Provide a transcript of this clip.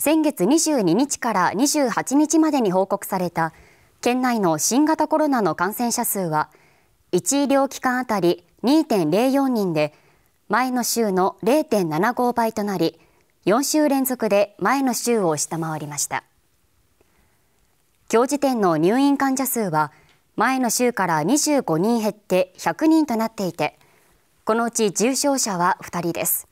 先月22日から28日までに報告された県内の新型コロナの感染者数は1医療機関あたり2.04人で前の週の0.75倍となり4週連続で前の週を下回りました今日時点の入院患者数は前の週から25人減って100人となっていてこのうち重症者は2人です